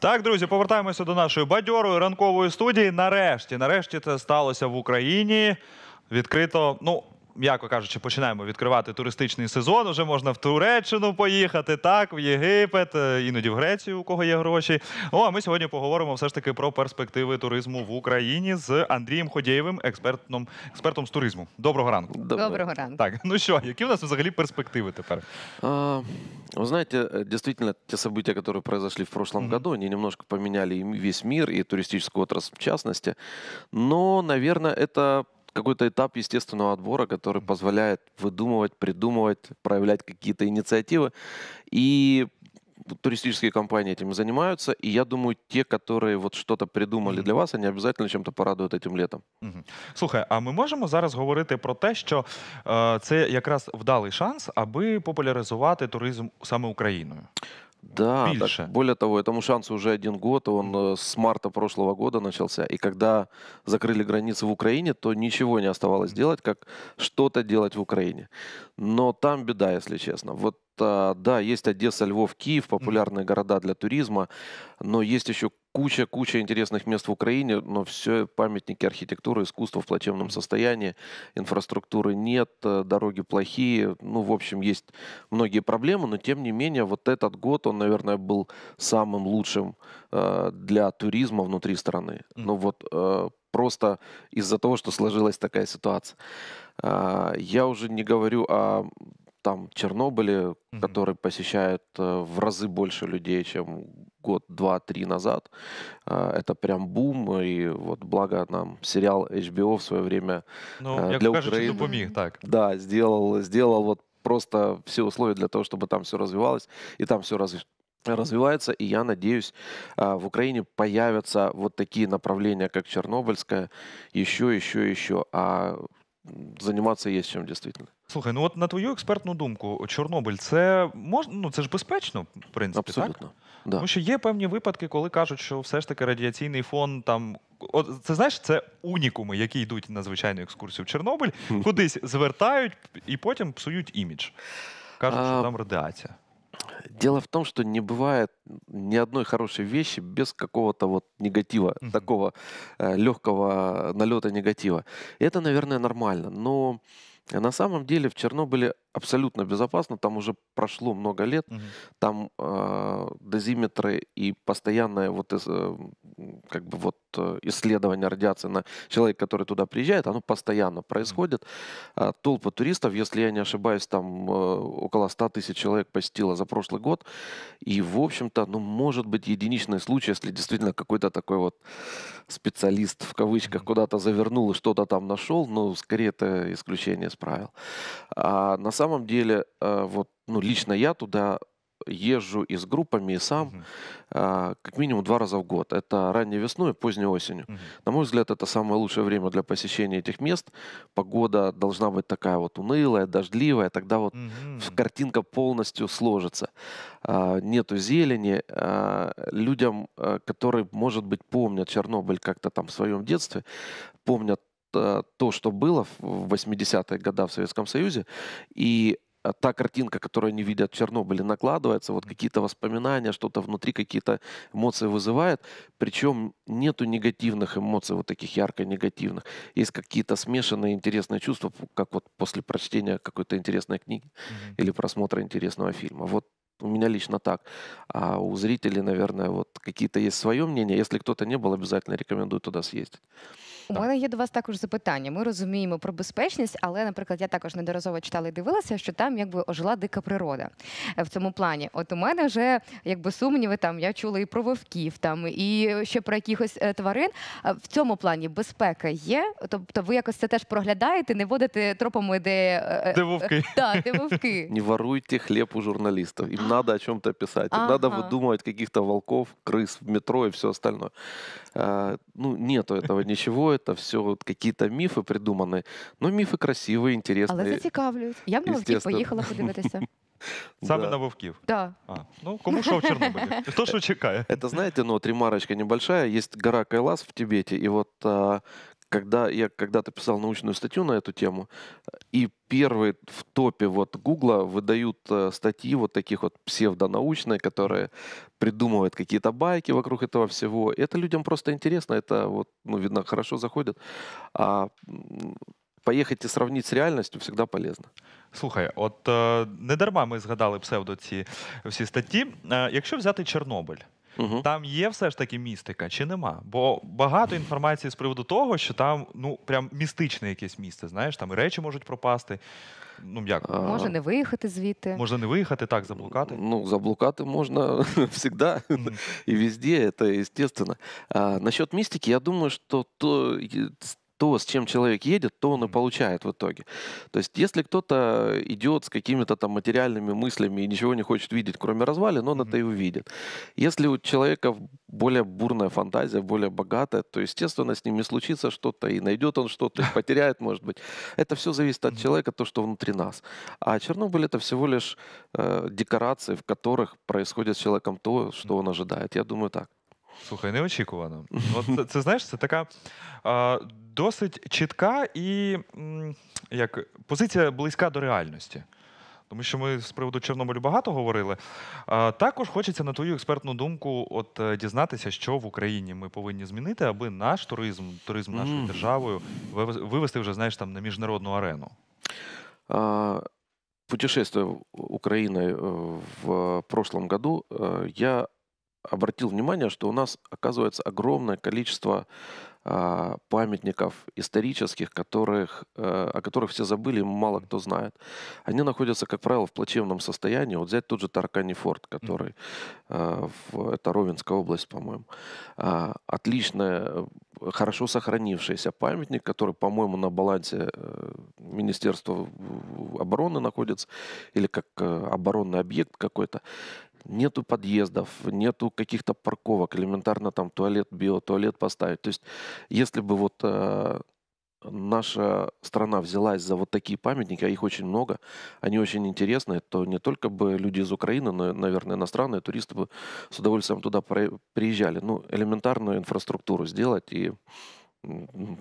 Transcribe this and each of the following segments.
Так, друзі, повертаємося до нашої бадьорої ранкової студії. Нарешті, нарешті, це сталося в Україні. Відкрито, ну м'яко кажучи, починаємо відкривати туристичний сезон. Уже можна в Туреччину поїхати, так, в Єгипет, е, іноді в Грецію, у кого є гроші. О, а ми сьогодні поговоримо все ж таки про перспективи туризму в Україні з Андрієм Ходєєвим, експертом експертом з туризму. Доброго ранку. Доброго, Доброго ранку. Так, ну що, які в нас взагалі перспективи тепер? А, вы знаете, е, действительно, те события, которые произошли в прошлом mm-hmm. году, они немножко поміняли весь мир і туристичну отрасль в частності. Но, наверное, это какой-то этап естественного отбора, который позволяет выдумывать, придумывать, проявлять какие-то инициативы. И туристические компании этим занимаются, и я думаю, те, которые вот что-то придумали mm -hmm. для вас, они обов'язково чим-то порадують этим літом. Mm -hmm. Слухай, а ми можемо зараз говорити про те, що е, це якраз вдалий шанс, аби популяризувати туризм саме Україною. Да, більше. Так, более того, этому шансу уже один год, он э, с марта прошлого года начался. И когда закрыли границы в Украине, то ничего не оставалось делать, как что-то делать в Украине. Но там беда, если честно. Вот да, есть Одесса, Львов, Киев, популярные mm города для туризма, но есть еще куча-куча интересных мест в Украине, но все памятники архитектуры, искусства в плачевном состоянии, инфраструктуры нет, э, дороги плохие, ну, в общем, есть многие проблемы, но, тем не менее, вот этот год, он, наверное, был самым лучшим э, для туризма внутри страны. mm Ну, вот э, просто из-за того, что сложилась такая ситуация. Э, я уже не говорю о там Чернобыле, угу. который посещает э, в разы больше людей, чем год, два, три назад. Э, это прям бум, и вот благо нам сериал HBO в свое время ну, э, для Украины... допоміг, так. Да, сделал, сделал вот просто все условия для того, чтобы там все развивалось, и там все развивалось развивается, и я надеюсь, в Украине появятся вот такие направления, как Чернобыльская, еще, еще, еще. А заниматься є чим, дійсно. Слухай, ну от на твою експертну думку, Чорнобиль, це мож... ну, це ж безпечно, в принципі, Абсолютно. так? Да. Тому що є певні випадки, коли кажуть, що все ж таки радіаційний фон там. От це знаєш, це унікуми, які йдуть на звичайну екскурсію в Чорнобиль, кудись звертають і потім псують імідж. Кажуть, що там радіація. Дело в том, что не бывает ни одной хорошей вещи без какого-то вот негатива, mm-hmm. такого э, легкого налета негатива. Это, наверное, нормально. Но на самом деле в Чернобыле абсолютно безопасно, там уже прошло много лет, угу. там э, дозиметры и постоянное вот э, как бы вот э, исследование радиации на человека, который туда приезжает, оно постоянно происходит. Угу. А, Толпа туристов, если я не ошибаюсь, там э, около 100 тысяч человек посетило за прошлый год, и в общем-то, ну может быть единичный случай, если действительно какой-то такой вот специалист в кавычках угу. куда-то завернул и что-то там нашел, но скорее это исключение из правил. А на самом самом деле, э, вот, ну, лично я туда езжу и с группами, и сам, угу. как минимум два раза в год. Это ранней весной и поздней осенью. Угу. На мой взгляд, это самое лучшее время для посещения этих мест. Погода должна быть такая вот унылая, дождливая, тогда вот угу. картинка полностью сложится. А, нету зелени. А, людям, э, которые, может быть, помнят Чернобыль как-то там в своем детстве, помнят Э, то, что было в 80-е годы в Советском Союзе, и э, та картинка, которую они видят в Чернобыле, накладывается, вот какие-то воспоминания, что-то внутри, какие-то эмоции вызывает. Причем нету негативных эмоций, вот таких ярко негативных. Есть какие-то смешанные интересные чувства, как вот после прочтения какой-то интересной книги mm-hmm. или просмотра интересного фильма. Вот у меня лично так. А у зрителей, наверное, вот какие-то есть свое мнение. Если кто-то не был, обязательно рекомендую туда съездить. У мене є до вас також запитання. Ми розуміємо про безпечність, але, наприклад, я також недоразово читала і дивилася, що там якби ожила дика природа в цьому плані. От у мене вже якби сумніви там я чула і про вовків, там і ще про якихось е, тварин. В цьому плані безпека є. Тобто, ви якось це теж проглядаєте, не водите тропами, де е, е, Де вовки. Да, де вовки. Не воруйте хліб у журналістів. Їм треба о чому-то писати. Ага. Надо выдумывать каких волков, крыс в метро і все остальное. А, ну, нету этого ничего. это все вот какие-то міфи придумані. Ну, міфи красивые, а интересные. Але зацікавлюють. Я б на Вовків поїхала подивитися. Саме да. на Вовків? Да. А, ну, кому що в Чернобыле? Кто что чекає? Это, знаете, ну, вот ремарочка небольшая. Есть гора Кайлас в Тибете, и вот а, когда я когда-то писал научную статью на эту тему, и первые в топе вот Гугла выдают э, статьи вот таких вот псевдонаучные, которые придумывают какие-то байки вокруг этого всего. Это людям просто интересно, это вот, ну, видно, хорошо заходит. А поехать и сравнить с реальностью всегда полезно. Слухай, от э, не дарма ми згадали псевдо ці всі статті. Якщо взяти Чорнобиль. Угу. Там є все ж таки містика чи нема? Бо багато інформації з приводу того, що там ну прям містичне якесь місце. Знаєш, там і речі можуть пропасти. Ну як може не виїхати звідти? Може не виїхати, так заблукати. Ну заблукати можна всегда і везде, це естественно. А насчет містики, я думаю, що то е, то, с чем человек едет, то он и получает в итоге. То есть, если кто-то идет с какими-то там материальными мыслями и ничего не хочет видеть, кроме развалин, он mm-hmm. это и увидит. Если у человека более бурная фантазия, более богатая, то, естественно, с ним и случится что-то, и найдет он что-то, и потеряет, может быть. Это все зависит от человека, то, что внутри нас. А Чернобыль — это всего лишь э, декорации, в которых происходит с человеком то, что он ожидает. Я думаю так. Слухай, неочікувано. Ну, от це, це знаєш, це така а, досить чітка і як позиція близька до реальності. Тому що ми з приводу Чорнобилю багато говорили. А, також хочеться на твою експертну думку, от е, дізнатися, що в Україні ми повинні змінити, аби наш туризм, туризм нашою Мгм. державою вивез- вивести вже знаєш там на міжнародну арену. А, Путешествуя в- Украиной е, в е, прошлом году, э, я обратил внимание, что у нас оказывается огромное количество э, памятников исторических, которых, э, о которых все забыли, мало кто знает. Они находятся, как правило, в плачевном состоянии. Вот взять тот же Таркани форт, который э, в, это Ровенская область, по-моему. А, э, отличная, хорошо сохранившийся памятник, который, по-моему, на балансе э, Министерства обороны находится, или как э, оборонный объект какой-то нету подъездов, нету каких-то парковок, элементарно там туалет, биотуалет поставить. То есть, если бы вот э, наша страна взялась за вот такие памятники, а их очень много, они очень интересные, то не только бы люди из Украины, но, наверное, иностранные туристы бы с удовольствием туда приезжали. Ну, элементарную инфраструктуру сделать и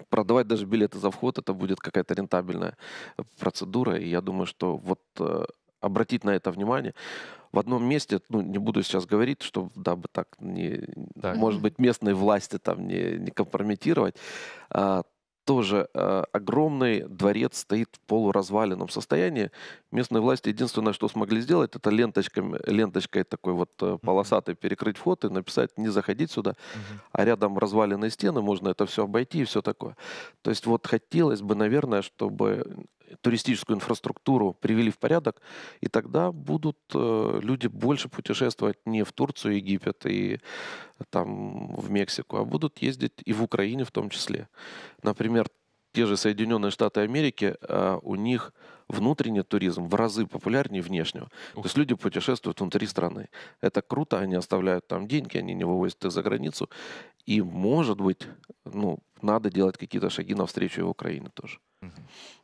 продавать даже билеты за вход, это будет какая-то рентабельная процедура. И я думаю, что вот э, обратить на это внимание. В одном месте, ну, не буду сейчас говорить, чтобы, дабы так не, да. может быть, местные власти там не, не компрометировать, а, тоже э, огромный дворец стоит в полуразваленном состоянии. Местные власти единственное, что смогли сделать, это ленточками, ленточкой такой вот э, полосатой перекрыть вход и написать «не заходить сюда а рядом разваленные стены, можно это все обойти и все такое. То есть вот хотелось бы, наверное, чтобы туристическую инфраструктуру привели в порядок, и тогда будут э, люди больше путешествовать не в Турцию, Египет и там в Мексику, а будут ездить и в Украине в том числе. Например, те же Соединенные Штаты Америки, э, у них внутренний туризм в разы популярнее внешнего. Ух. То есть люди путешествуют внутри страны. Это круто, они оставляют там деньги, они не вывозят их за границу. И, может быть, ну, надо делать какие-то шаги навстречу его країни теж.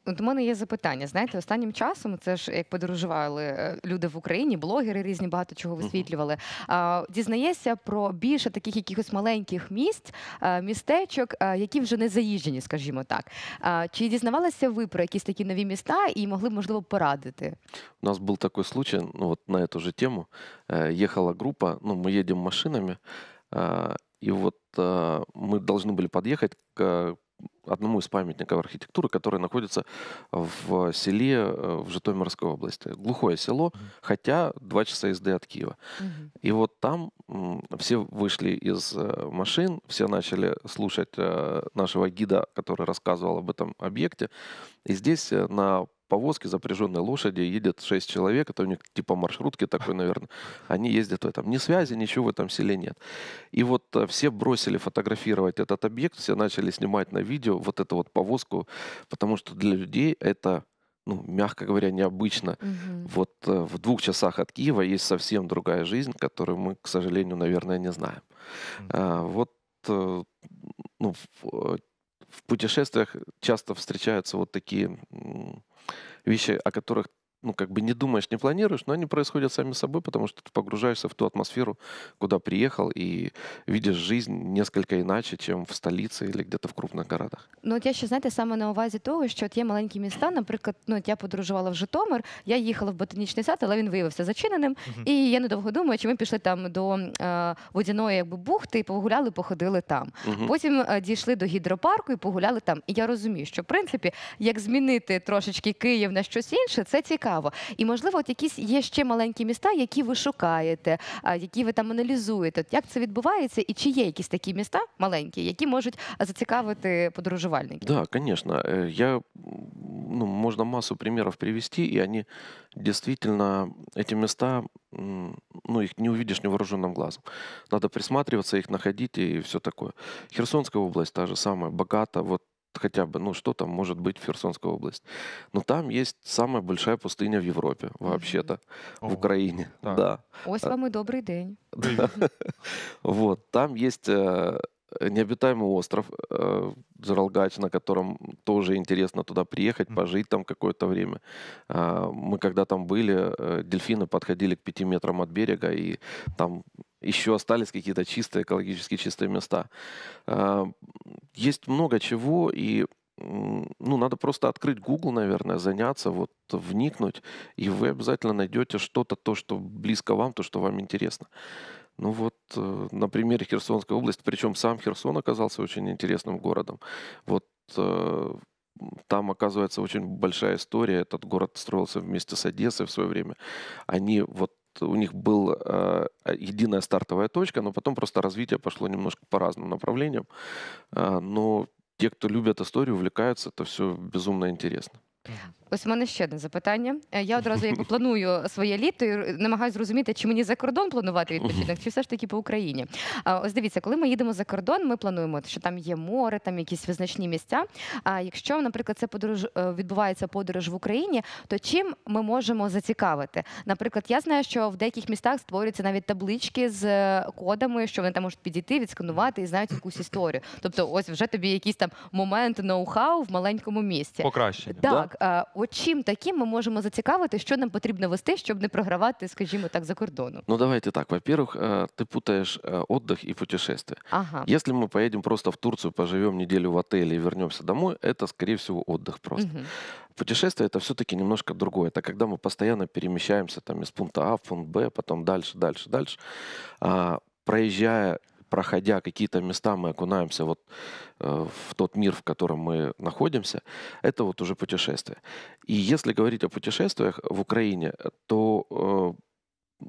От у мене є запитання. Знаєте, останнім часом це ж як подорожували е, люди в Україні, блогери різні багато чого висвітлювали. А, Дізнаєшся про більше таких якихось маленьких місць, е, містечок, е, які вже не заїжджені, скажімо так. Чи дізнавалися ви про якісь такі нові міста і могли б, можливо, порадити? У нас був такий случай, ну от на ту же тему. Їхала група, ну ми їдемо машинами, і от Э, мы должны были подъехать к одному из памятников архитектуры, который находится в селе э, в Житомирской области. Глухое село, mm-hmm. хотя два часа езды от Киева. Mm-hmm. И вот там все вышли из э, машин, все начали слушать нашего гида, который рассказывал об этом объекте. И здесь на повозке запряженной лошади едет 6 человек, это у них типа маршрутки такой, наверное. Они ездят в этом. Ни связи, ничего в этом селе нет. И вот э, все бросили фотографировать этот объект, все начали снимать на видео вот эту вот повозку, потому что для людей это ну, мягко говоря, необычно. Угу. Вот э, в двух часах от Киева есть совсем другая жизнь, которую мы, к сожалению, наверное, не знаем. Угу. А, вот э, ну, в, э, в путешествиях часто встречаются вот такие м, вещи, о которых ну, как бы не думаешь, не планируешь, но они происходят сами собой, потому что ты погружаешься в ту атмосферу, куда приехал, и видишь жизнь несколько іначе, чем в столиці или где-то в крупных городах. Ну от я ще знаєте, саме на увазі того, що от є маленькі міста. Наприклад, ну от я подорожувала в Житомир, я їхала в ботанічний сад, але він виявився зачиненим. Uh-huh. І я недовго думаю, чи ми пішли там до е, водяної якби бухти і погуляли, походили там. Uh-huh. Потім е, дійшли до гідропарку і погуляли там. І я розумію, що в принципі як змінити трошечки Київ на щось інше, це цікаво цікаво. І можливо, от якісь є ще маленькі міста, які ви шукаєте, які ви там аналізуєте. Як це відбувається, і чи є якісь такі міста маленькі, які можуть зацікавити подорожувальників? Да, конечно. Э, я ну, можно массу примеров привести, и они действительно эти места ну, их не увидишь невооруженным глазом. Надо присматриваться, их находить и все такое. Херсонская область та же самая, богата. Вот хотя бы, ну, что там может быть в Херсонская области, Но там есть самая большая пустыня в Европе, вообще-то, mm-hmm. в Украине. Так. Да. Ось а вам и добрый день. Вот, там есть э, необитаемый остров э, на котором тоже интересно туда приехать, пожить там какое-то время. А, мы когда там были, э, дельфины подходили к 5 метрам от берега, и там еще остались какие-то чистые, экологически чистые места. А, есть много чего, и ну, надо просто открыть Google, наверное, заняться, вот вникнуть, и вы обязательно найдете что-то, то, что близко вам, то, что вам интересно. Ну вот, э, на примере Херсонской области, причем сам Херсон оказался очень интересным городом. Вот э, там, оказывается, очень большая история. Этот город строился вместе с Одессой в свое время. Они вот у них была э, единая стартовая точка, но потом просто развитие пошло немножко по разным направлениям. Э, но те, кто любят историю, увлекаются, это все безумно интересно. Ось в мене ще одне запитання. Е, я одразу якби планую своє літо і намагаюся зрозуміти, чи мені за кордон планувати відпочинок, чи все ж таки по Україні. А, Ось дивіться, коли ми їдемо за кордон, ми плануємо, що там є море, там якісь визначні місця. А якщо, наприклад, це подорож е, відбувається подорож в Україні, то чим ми можемо зацікавити? Наприклад, я знаю, що в деяких містах створюються навіть таблички з е, кодами, що вони там можуть підійти, відсканувати і знають якусь історію. Тобто, ось вже тобі якийсь там момент ноу-хау в маленькому місці. Покращення. да? Так, е, От чим таким ми можемо зацікавити, що нам потрібно вести, щоб не програвати, скажімо так, за кордоном? Ну давайте так. Во-первых, э, ты путаешь э, отдых и путешествие. Ага. Если мы поедем просто в Турцию, поживем неделю в отеле и вернемся домой, это, скорее всего, отдых просто. Угу. Путешествие это все-таки немножко другое. Это когда мы постоянно перемещаемся там из пункта А в пункт Б, потом дальше, дальше, дальше. А, проезжая проходя какие-то места, мы окунаемся вот э, в тот мир, в котором мы находимся, это вот уже путешествие. И если говорить о путешествиях в Украине, то э,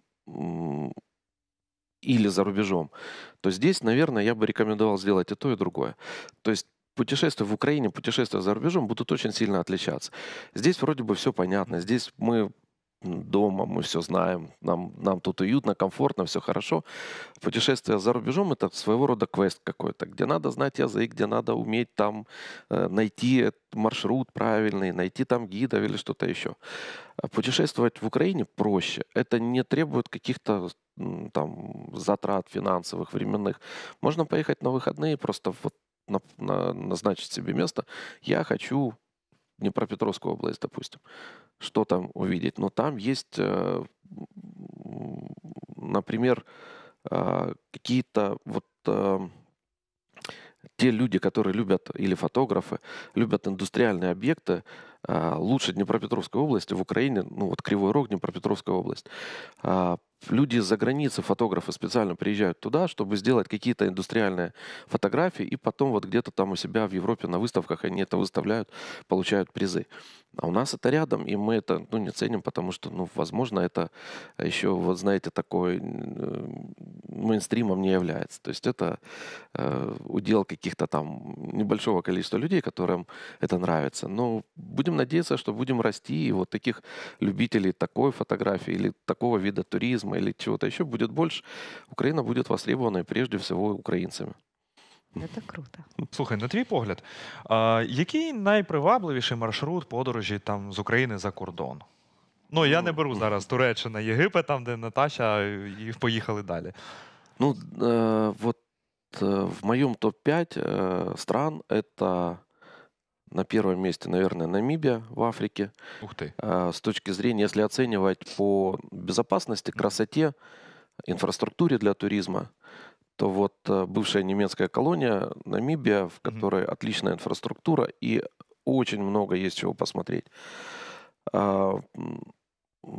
или за рубежом, то здесь, наверное, я бы рекомендовал сделать и то, и другое. То есть путешествия в Украине, путешествия за рубежом будут очень сильно отличаться. Здесь вроде бы все понятно. Здесь мы дома, мы все знаем, нам, нам тут уютно, комфортно, все хорошо. Путешествие за рубежом — это своего рода квест какой-то, где надо знать язык, где надо уметь там э, найти маршрут правильный, найти там гидов или что-то еще. А путешествовать в Украине проще. Это не требует каких-то там затрат финансовых, временных. Можно поехать на выходные, просто вот на назначить себе место. Я хочу Днепропетровскую область, допустим, что там увидеть? Но там есть, э, например, э, какие-то вот э, те люди, которые любят, или фотографы, любят индустриальные объекты, лучше Днепропетровской области в Украине, ну вот Кривой Рог, Днепропетровская область, а, люди за границы, фотографы специально приезжают туда, чтобы сделать какие-то индустриальные фотографии, и потом вот где-то там у себя в Европе на выставках они это выставляют, получают призы. А у нас это рядом, и мы это ну, не ценим, потому что, ну, возможно, это еще, вот знаете, такой э, мейнстримом не является. То есть это э, удел каких-то там небольшого количества людей, которым это нравится. Но будем надеяться, что будем расти, и вот таких любителей такой фотографии или такого вида туризма, туризма или чего-то еще будет больше, Украина будет востребована прежде всего украинцами. Це круто. Слухай, на твій погляд, а, який найпривабливіший маршрут подорожі там з України за кордон? Ну я ну, не беру ну. зараз Туреччина, Єгипет, там де Наташа, і поїхали далі. Ну, э, е, вот е, в моєму топ-5 э, е, стран это На первом месте, наверное, Намибия в Африке. Ух ты. А, с точки зрения, если оценивать по безопасности, красоте, инфраструктуре для туризма, то вот э, бывшая немецкая колония Намибия, в которой отличная инфраструктура и очень много есть чего посмотреть. А,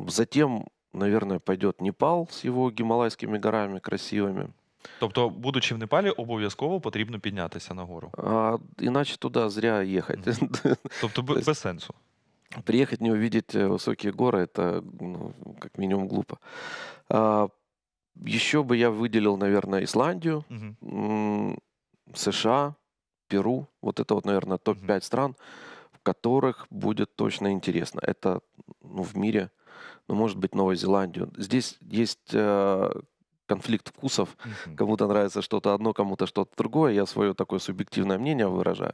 затем, наверное, пойдет Непал с его гималайскими горами красивыми. Тобто, будучи в Непалі, обов'язково потрібно піднятися нагору. А, Іначе туди зря їхати. Тобто без сенсу. Приехать не увидеть высокие горы, это ну, как минимум глупо. А, еще бы я выделил, наверное, Исландию, угу. США, Перу. Вот это вот, наверное, топ-5 угу. стран, в которых будет точно интересно. Это ну, в мире, ну, может быть, Новую Зеландию. Здесь есть э, конфликт вкусов. Угу. Кому-то нравится что-то одно, кому-то что-то другое. Я свое такое субъективное мнение выражаю.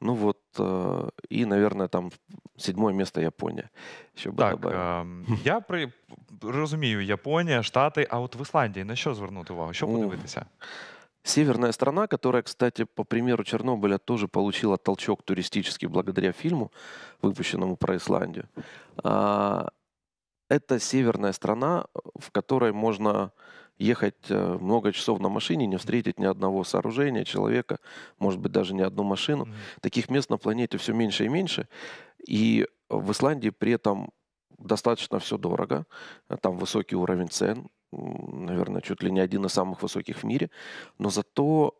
Ну вот, э, и, наверное, там седьмое место Япония. Еще так, э, я при... разумею Япония Штаты а вот в Ісландії на що звернути увагу? Що подивитися? Северная страна, которая, кстати, по примеру Чернобыля тоже получила толчок туристический благодаря фильму, выпущенному про Исландию. А, это северная страна, в которой можно ехать э, много часов на машине, не встретить ни одного сооружения, человека, может быть, даже ни одну машину. Mm-hmm. Таких мест на планете все меньше и меньше. И в Исландии при этом достаточно все дорого. Там высокий уровень цен, наверное, чуть ли не один из самых высоких в мире. Но зато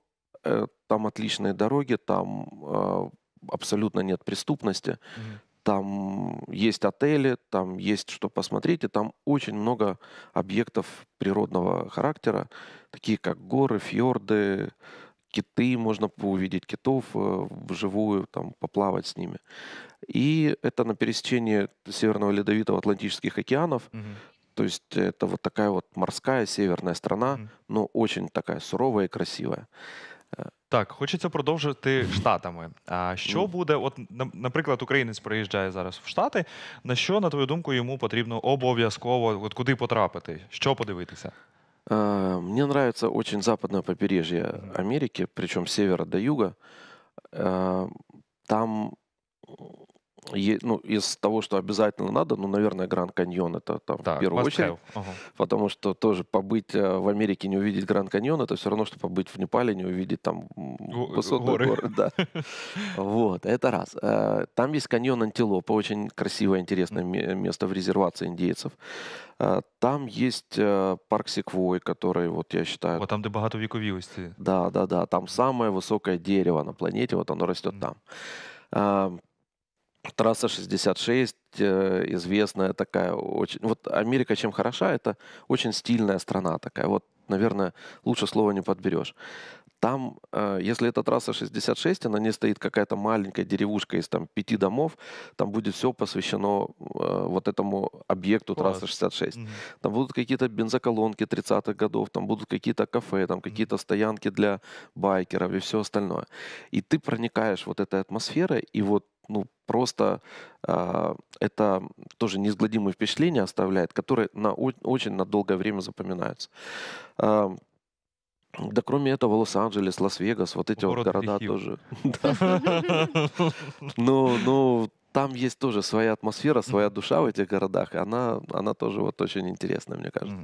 э, там отличные дороги, там э, абсолютно нет преступности. Mm-hmm. Там есть отели, там есть что посмотреть, и там очень много объектов природного характера, такие как горы, фьорды, киты, можно увидеть китов э, вживую, там, поплавать с ними. И это на пересечении Северного Ледовитого Атлантических океанов, угу. То есть это вот такая вот морская северная страна, mm. но очень такая суровая и красивая. Э, Так, хочеться продовжити штатами. А що ну. буде, от наприклад, українець приїжджає зараз в штати. На що, на твою думку, йому потрібно обов'язково от куди потрапити? Що подивитися? Е, мені подобається очень западне побережжя Америки, причому з севера до юга. Е, там ну, из того, что обязательно надо, ну, наверное, Гранд Каньон это там да, в первую очередь. Ага. Потому что тоже побыть э, в Америке, не увидеть Гранд Каньон, это все равно, что побыть в Непале, не увидеть там высоту горы. да. вот, это раз. Э, там есть каньон Антилопа, очень красивое, интересное место в резервации индейцев. Э, там есть парк Секвой, который, вот я считаю... Вот там, где багатовековивости. Да, да, да. Там самое высокое дерево на планете, вот оно растет mm. там. Трасса 66 э, известная такая очень... Вот Америка чем хороша, это очень стильная страна такая. Вот, наверное, лучше слова не подберешь. Там, э, если эта трасса 66, она не стоит какая-то маленькая деревушка из там пяти домов, там будет все посвящено э, вот этому объекту Класс. трассы 66. Mm-hmm. Там будут какие-то бензоколонки 30-х годов, там будут какие-то кафе, там какие-то стоянки для байкеров и все остальное. И ты проникаешь вот этой атмосферой, и вот ну, просто э, это тоже неизгладимые впечатления оставляет, которые на очень на долгое время запоминаются. Э, да, кроме этого, Лос-Анджелес, Лас-Вегас, вот эти Город вот города грехи. тоже. ну, ну там есть тоже своя атмосфера, своя душа в этих городах. Она она тоже вот очень интересна, мені кажется.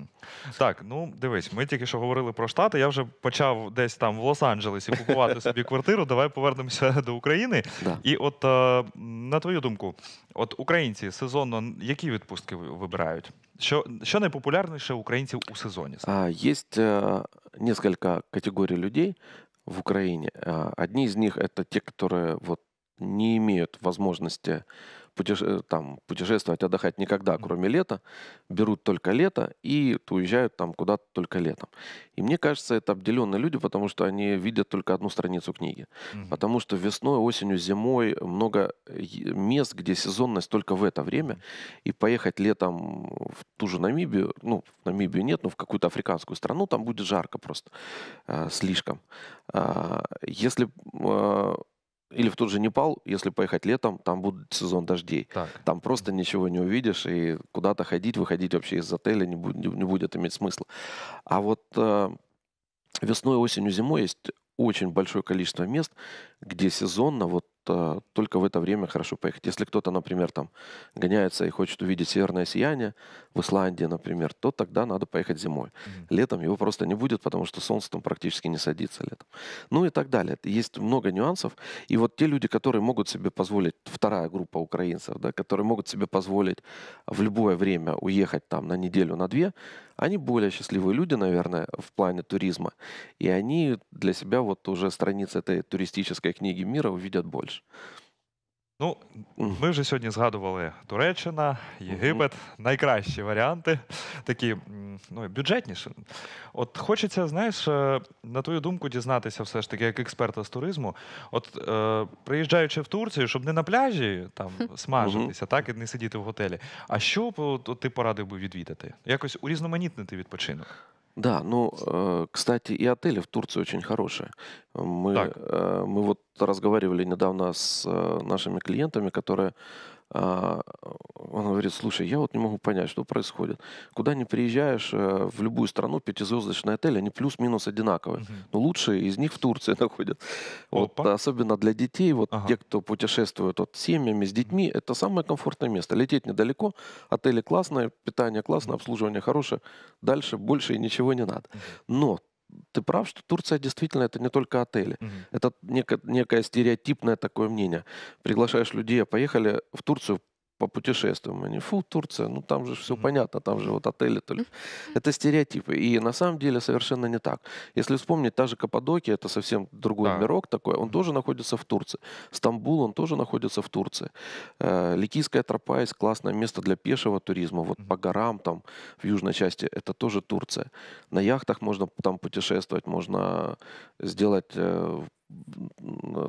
Так, ну дивись, ми тільки що говорили про штати. Я вже почав десь там в Лос-Анджелесі купувати собі квартиру. Давай повернемося до України. Да. І от е, на твою думку, от українці сезонно які відпустки вибирають? Що що найпопулярніше українців у сезоні? А, Є е, несколько категорій людей в Украине. Одні з них это те, которые вот не имеют возможности путеше... Э, там, путешествовать, отдыхать никогда, кроме лета, берут только лето и уезжают там куда-то только летом. И мне кажется, это обделенные люди, потому что они видят только одну страницу книги. Mm-hmm. Потому что весной, осенью, зимой много э, мест, где сезонность только в это время. И поехать летом в ту же Намибию, ну, в Намибию нет, но в какую-то африканскую страну, там будет жарко просто, э, слишком. Э, если э, или в тот же Непал, если поехать летом, там будет сезон дождей. Так. Там просто ничего не увидишь, и куда-то ходить, выходить вообще из отеля не будет, не будет иметь смысла. А вот э, весной, осенью, зимой есть очень большое количество мест, где сезонно вот только в это время хорошо поехать. Если кто-то, например, там гоняется и хочет увидеть северное сияние в Исландии, например, то тогда надо поехать зимой. Mm-hmm. Летом его просто не будет, потому что солнце там практически не садится летом. Ну и так далее. Есть много нюансов. И вот те люди, которые могут себе позволить, вторая группа украинцев, да, которые могут себе позволить в любое время уехать там на неделю, на две, они более счастливые люди, наверное, в плане туризма. И они для себя вот уже страницы этой туристической книги мира увидят больше. Ну, ми вже сьогодні згадували Туреччина, Єгипет. Найкращі варіанти, такі ну, бюджетніші. От хочеться, знаєш, е, на твою думку дізнатися, все ж таки, як експерта з туризму. От е, приїжджаючи в Турцію, щоб не на пляжі там смажитися, так і не сидіти в готелі. А що б ти порадив би відвідати? Якось урізноманітнити відпочинок. Да, ну, э, кстати, и отели в Турции очень хорошие. Мы, э, мы вот разговаривали недавно с э, нашими клиентами, которые а, она говорит, слушай, я вот не могу понять, что происходит. Куда не приезжаешь, э, в любую страну пятизвездочный отель, они плюс-минус одинаковые. Угу. Но лучшие из них в Турции находят. Вот, особенно для детей, вот ага. те, кто путешествует вот, с семьями, с детьми, это самое комфортное место. Лететь недалеко, отели классные, питание классное, обслуживание хорошее. Дальше больше и ничего не надо. Но ты прав, что Турция действительно это не только отели. Угу. Это некое, некое стереотипное такое мнение. Приглашаешь людей, а поехали в Турцию, по попутешествуем. Они, фу, Турция, ну там же все mm-hmm. понятно, там же вот отели. То ли. Это стереотипы. И на самом деле совершенно не так. Если вспомнить, та же Каппадокия, это совсем другой да. мирок такой, он mm-hmm. тоже находится в Турции. Стамбул, он тоже находится в Турции. Э, Ликийская тропа есть классное место для пешего туризма. Вот mm-hmm. по горам там в южной части, это тоже Турция. На яхтах можно там путешествовать, можно сделать э,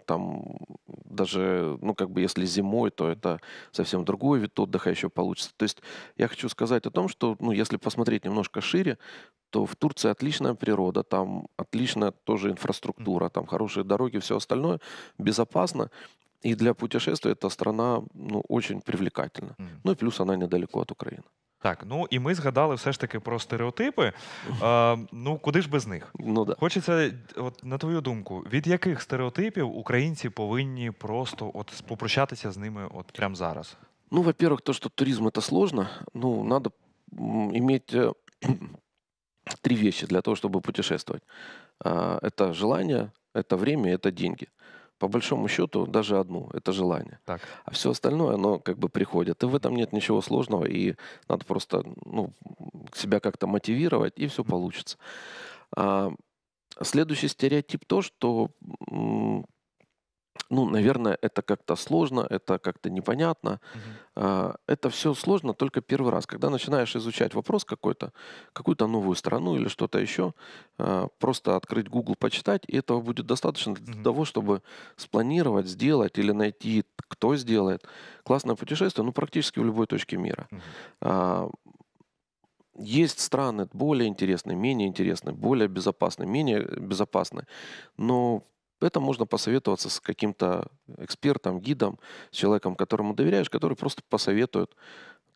там даже, ну, как бы, если зимой, то это совсем другой вид отдыха еще получится. То есть я хочу сказать о том, что, ну, если посмотреть немножко шире, то в Турции отличная природа, там отличная тоже инфраструктура, там хорошие дороги, все остальное, безопасно. И для путешествия эта страна ну, очень привлекательна. Ну и плюс она недалеко от Украины. Так, ну і ми згадали все ж таки про стереотипи. Е, ну куди ж без них? Ну да. Хочеться, от на твою думку, від яких стереотипів українці повинні просто от попрощатися з ними от прямо зараз? Ну, во-первых, то, что туризм це сложно, ну, надо иметь э, три вещи для того, щоб путешествовать. Это желание, это время, это деньги. по большому счету даже одну, это желание. Так. А все остальное, оно как бы приходит. И в этом нет ничего сложного, и надо просто ну, себя как-то мотивировать, и все получится. А, следующий стереотип то, что ну, наверное, это как-то сложно, это как-то непонятно. Угу. Это все сложно только первый раз. Когда начинаешь изучать вопрос какой-то, какую-то новую страну или что-то еще, а, просто открыть Google, почитать, и этого будет достаточно для угу. того, чтобы спланировать, сделать или найти, кто сделает классное путешествие, ну, практически в любой точке мира. Угу. Есть страны более интересные, менее интересные, более безопасные, менее безопасные, но это можно посоветоваться с каким-то экспертом, гидом, с человеком, которому доверяешь, который просто посоветует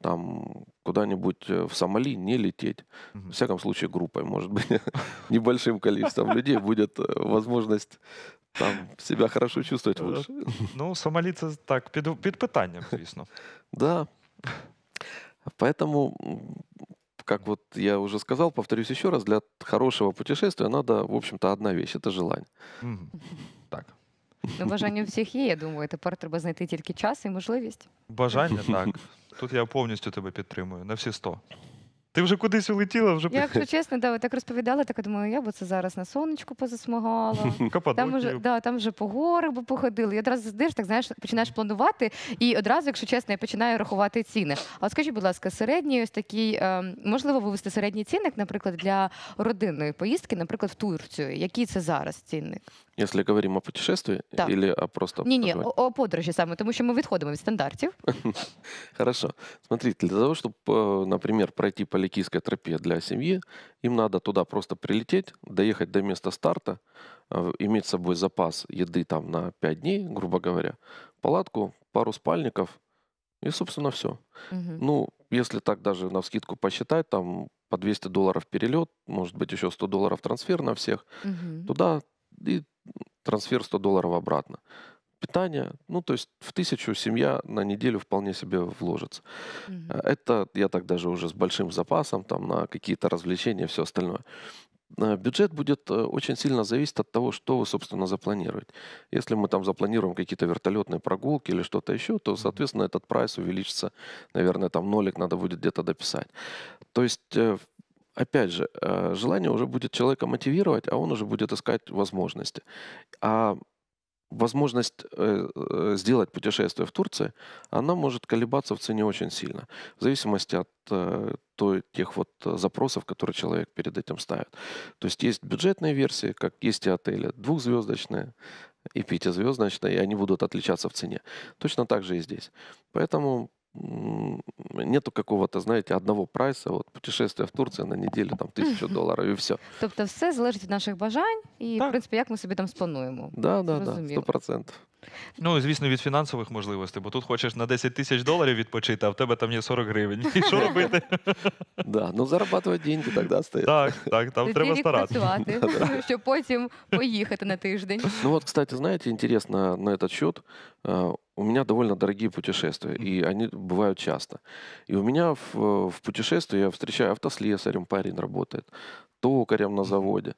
там куда-нибудь э, в Сомали не лететь. Угу. В всяком случае, группой, может быть, небольшим количеством людей будет э, возможность там себя хорошо чувствовать лучше. Э, ну, Сомалі це так, під, питанием, конечно. Да. Поэтому как вот я уже сказал, повторюсь еще раз, для хорошего путешествия надо, в общем-то, одна вещь — это желание. Так. Ну, бажання у всіх є, я думаю. Тепер треба знайти тільки час і можливість. Бажання так. Тут я повністю тебе підтримую на всі сто. Ти вже кудись улетіла, вже Я, Якщо чесно, да, ви так розповідала, так я думаю, я б це зараз на сонечку позасмагала. Там вже, да, там вже по гори, би походили. І одразу здиш, так знаєш, починаєш планувати. І одразу, якщо чесно, я починаю рахувати ціни. А от скажіть, будь ласка, середній ось такий, е, можливо, вивести середній цінник, наприклад, для родинної поїздки, наприклад, в Турцію. Який це зараз цінник? Если говорим о путешествии так. или о просто Ні, не о, о подорожі саме, тому що ми відходимо від стандартів. Хорошо. Смотрите, для того, чтобы, э, например, пройти по Ликийской тропе для семьи, им надо туда просто прилететь, доехать до места старта, э, иметь с собой запас еды там на 5 дней, грубо говоря, палатку, пару спальников и, собственно, все. Угу. Ну, если так даже на вскидку посчитать, там по 200 долларов перелет, может быть, еще 100 долларов трансфер на всех, угу. туда и трансфер 100 долларов обратно. Питание, ну то есть в тысячу семья на неделю вполне себе вложится. mm Это я так даже уже с большим запасом там на какие-то развлечения все остальное. Э, бюджет будет э, очень сильно зависеть от того, что вы, собственно, запланируете. Если мы там запланируем какие-то вертолетные прогулки или что-то еще, то, соответственно, этот прайс увеличится, наверное, там нолик надо будет где-то дописать. То есть э, опять же, э, желание уже будет человека мотивировать, а он уже будет искать возможности. А возможность э, э, сделать путешествие в Турции, она может колебаться в цене очень сильно, в зависимости от той, тех вот запросов, которые человек перед этим ставит. То есть есть бюджетные версии, как есть и отели, двухзвездочные и пятизвездочные, и они будут отличаться в цене. Точно так же и здесь. Поэтому нету какого-то, знаєте, одного прайса. От путешествие в Турцію на неділю, там тисячу доларів і все. Тобто, все залежить від наших бажань, і в Так. принципі, як ми собі там сплануємо. Да, да, да, сто процентов. Ну, і, звісно, від фінансових можливостей, бо тут хочеш на 10 тисяч доларів відпочити, а в тебе там є 40 гривень. І що робити? Да, Ну, зарабатувати деньги тоді остається. Так, так, там треба старатися. Щоб потім поїхати на тиждень. Ну, от, кстати, знаєте, інтересно на этот счет. А, у меня довольно дорогие путешествия, и они бывают часто. И у меня в, в путешествии я встречаю автослесарем, парень работает, токарем на заводе.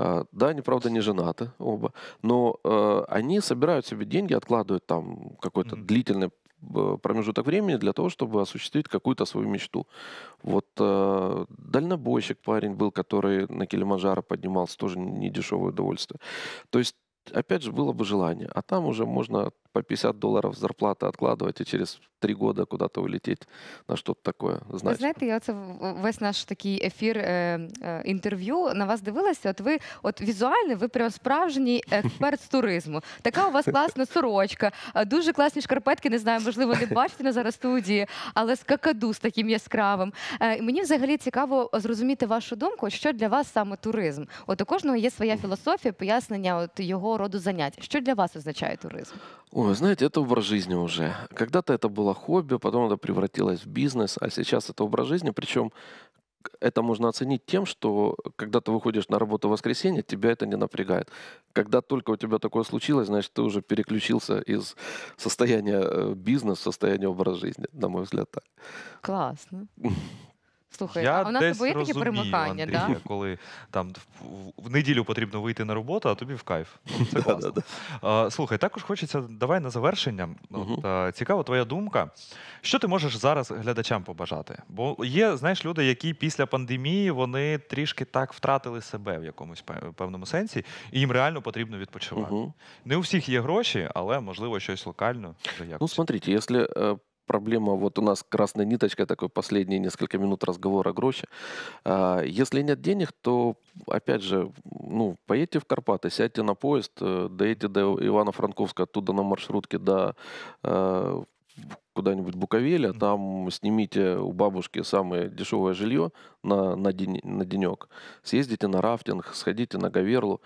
А, да, они, правда, не женаты оба, но э, они собирают себе деньги, откладывают там какой-то mm-hmm. длительный э, промежуток времени для того, чтобы осуществить какую-то свою мечту. Вот э, дальнобойщик парень был, который на Килиманджаро поднимался, тоже не дешевое удовольствие. То есть опять же, было бы желание. А там уже можно по 50 долларов зарплаты откладывать и через три года куда-то улететь на щось таке. Ви знаєте, я це э, весь наш такий ефір е, эм, е, э, інтерв'ю на вас дивилася. От ви от візуально, ви прям справжній експерт з туризму. Така у вас класна сорочка, э, дуже класні шкарпетки. Не знаю, можливо, не бачите на зараз студії, але з какаду з таким яскравим. Е, мені взагалі цікаво зрозуміти вашу думку, що для вас саме туризм. От у кожного є своя філософія, пояснення от його роду занять. Що для вас означає туризм? Ой, знаєте, це образ життя вже. Когда-то це було было хобби, потом это превратилось в бизнес, а сейчас это образ жизни. Причем это можно оценить тем, что когда ты выходишь на работу в воскресенье, тебя это не напрягает. Когда только у тебя такое случилось, значит, ты уже переключился из состояния э, бизнеса в состояние образа жизни, на мой взгляд, так. Классно. Слухай, Я а у нас десь тобою є такі розумію, перемикання, да? коли там в- неділю потрібно вийти на роботу, а тобі в кайф. Ну, це класно. Е, Слухай, також хочеться давай на завершення. От, Мгм. цікава твоя думка. Що ти можеш зараз глядачам побажати? Бо є, знаєш, люди, які після пандемії вони трішки так втратили себе в якомусь певному сенсі, і їм реально потрібно відпочивати. Мгм. Не у всіх є гроші, але можливо щось локально. вже якось. Ну, смотрите, если э, проблема, вот у нас красная ниточка, такой последние несколько минут разговора о гроще. А, если нет денег, то, опять же, ну, поедьте в Карпаты, сядьте на поезд, э, доедете до Ивана франковска оттуда на маршрутке до э, куда-нибудь Буковеля, там снимите у бабушки самое дешевое жилье на, на, день, на денек, съездите на рафтинг, сходите на Гаверлу,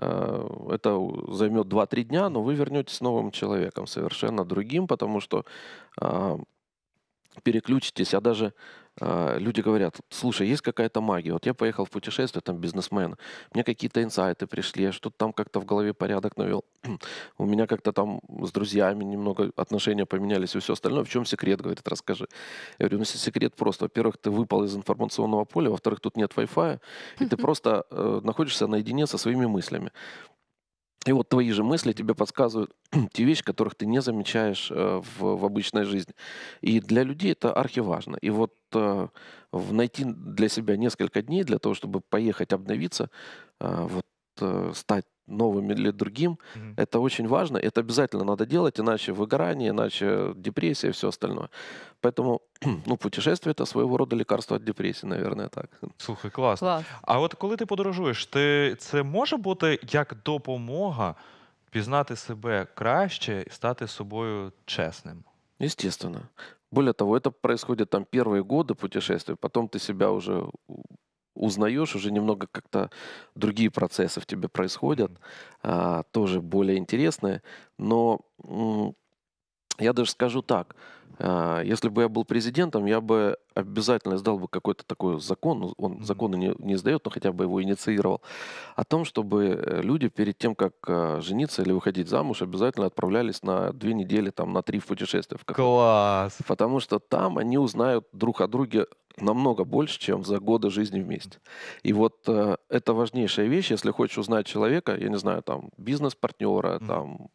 Э, это займет 2-3 дня, но вы вернетесь новым человеком, совершенно другим, потому что а, переключитесь, а даже э, люди говорят, слушай, есть какая-то магия, вот я поехал в путешествие, там бизнесмен, мне какие-то инсайты пришли, я что-то там как-то в голове порядок навел, у меня как-то там с друзьями немного отношения поменялись и все остальное, в чем секрет, говорит, расскажи. Я говорю, ну секрет просто, во-первых, ты выпал из информационного поля, во-вторых, тут нет Wi-Fi, и ты просто э, находишься наедине со своими мыслями. И вот твои же мысли тебе подсказывают те вещи, которых ты не замечаешь э, в, в обычной жизни. И для людей это архиважно. И вот э, найти для себя несколько дней для того, чтобы поехать обновиться, э, вот э, стать новым или другим. Mm-hmm. Это очень важно, это обязательно надо делать, иначе выгорание, иначе депрессия и все остальное. Поэтому ну, путешествие это своего рода лекарство от депрессии, наверное, так. Слухай, класно. класс. А от коли ты, подорожуєш, ти це може бути як допомога пізнати себе краще і стати собой честным. Естественно. Более того, это происходит там первые годы путешествия, потом ты себя уже узнаешь, уже немного как-то другие процессы в тебе происходят, а, тоже более интересные. Но я даже скажу так, а, если бы я был президентом, я бы обязательно издал бы какой-то такой закон, ну, он законы не, не издает, но хотя бы его инициировал, о том, чтобы э, люди перед тем, как э, жениться или выходить замуж, обязательно отправлялись на две недели, там, на три в путешествие. В Класс! Потому что там они узнают друг о друге намного больше, чем за годы жизни вместе. И вот э, это важнейшая вещь, если хочешь узнать человека, я не знаю, там, бизнес-партнера, там,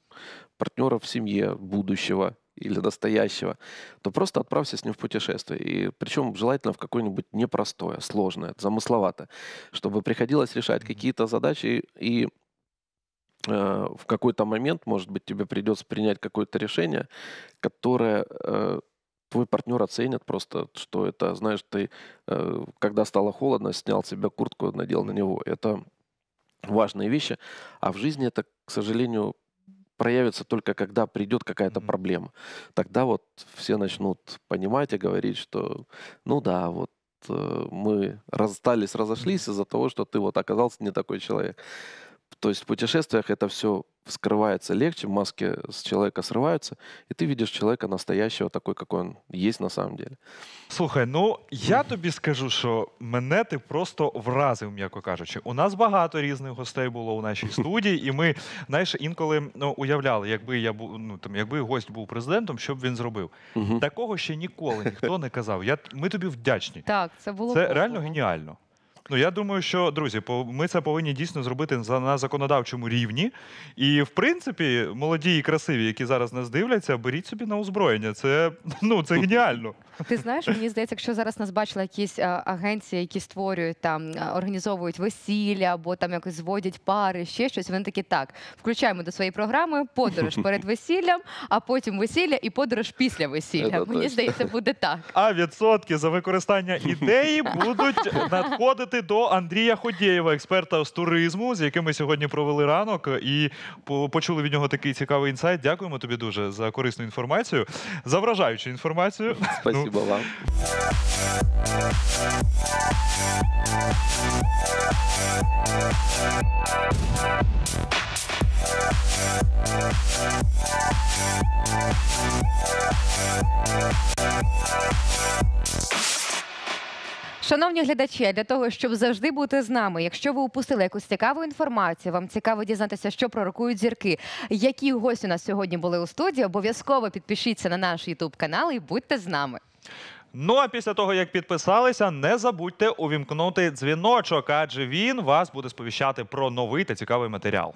партнера в семье будущего, или настоящего, то просто отправься с ним в путешествие. И причем желательно в какое-нибудь непростое, сложное, замысловато, чтобы приходилось решать какие-то задачи и э, в какой-то момент, может быть, тебе придется принять какое-то решение, которое э, твой партнер оценит просто, что это, знаешь, ты, э, когда стало холодно, снял себе куртку, надел на него. Это важные вещи, а в жизни это, к сожалению, проявится только когда придет какая-то проблема. Тогда вот все начнут понимать и говорить, что ну да, вот э, мы расстались, разошлись из-за того, что ты вот оказался не такой человек. То есть в путешествиях это все вскрывается легче, маски с человека срываются, і ти видиш человека настоящего, такой, какой он есть на самом деле. Слухай, ну я тобі скажу, що мене ти просто вразив, м'яко кажучи. У нас багато різних гостей було у нашій студії, і ми знаєш, інколи ну, уявляли, якби я був ну там, якби гость був президентом, що б він зробив. Такого ще ніколи ніхто не казав. Я ми тобі вдячні. Так, це було це просто. реально геніально. Ну я думаю, що друзі, ми це повинні дійсно зробити на законодавчому рівні. І в принципі, молоді і красиві, які зараз нас дивляться, беріть собі на озброєння. Це ну це геніально. Ти знаєш, мені здається, якщо зараз нас бачили якісь е, агенції, які створюють там, е, організовують весілля або там якось зводять пари, ще щось. Вони такі так включаємо до своєї програми подорож перед весіллям, а потім весілля і подорож після весілля. Мені здається, буде так. А відсотки за використання ідеї будуть надходити приїхати до Андрія Ходєєва, експерта з туризму, з яким ми сьогодні провели ранок, і почули від нього такий цікавий інсайт. Дякуємо тобі дуже за корисну інформацію, за вражаючу інформацію. Спасибо ну. вам. We'll be Шановні глядачі, для того щоб завжди бути з нами, якщо ви упустили якусь цікаву інформацію, вам цікаво дізнатися, що пророкують зірки, які гості у нас сьогодні були у студії. Обов'язково підпишіться на наш Ютуб канал і будьте з нами. Ну а після того, як підписалися, не забудьте увімкнути дзвіночок, адже він вас буде сповіщати про новий та цікавий матеріал.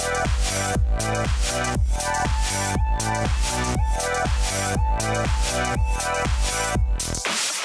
We'll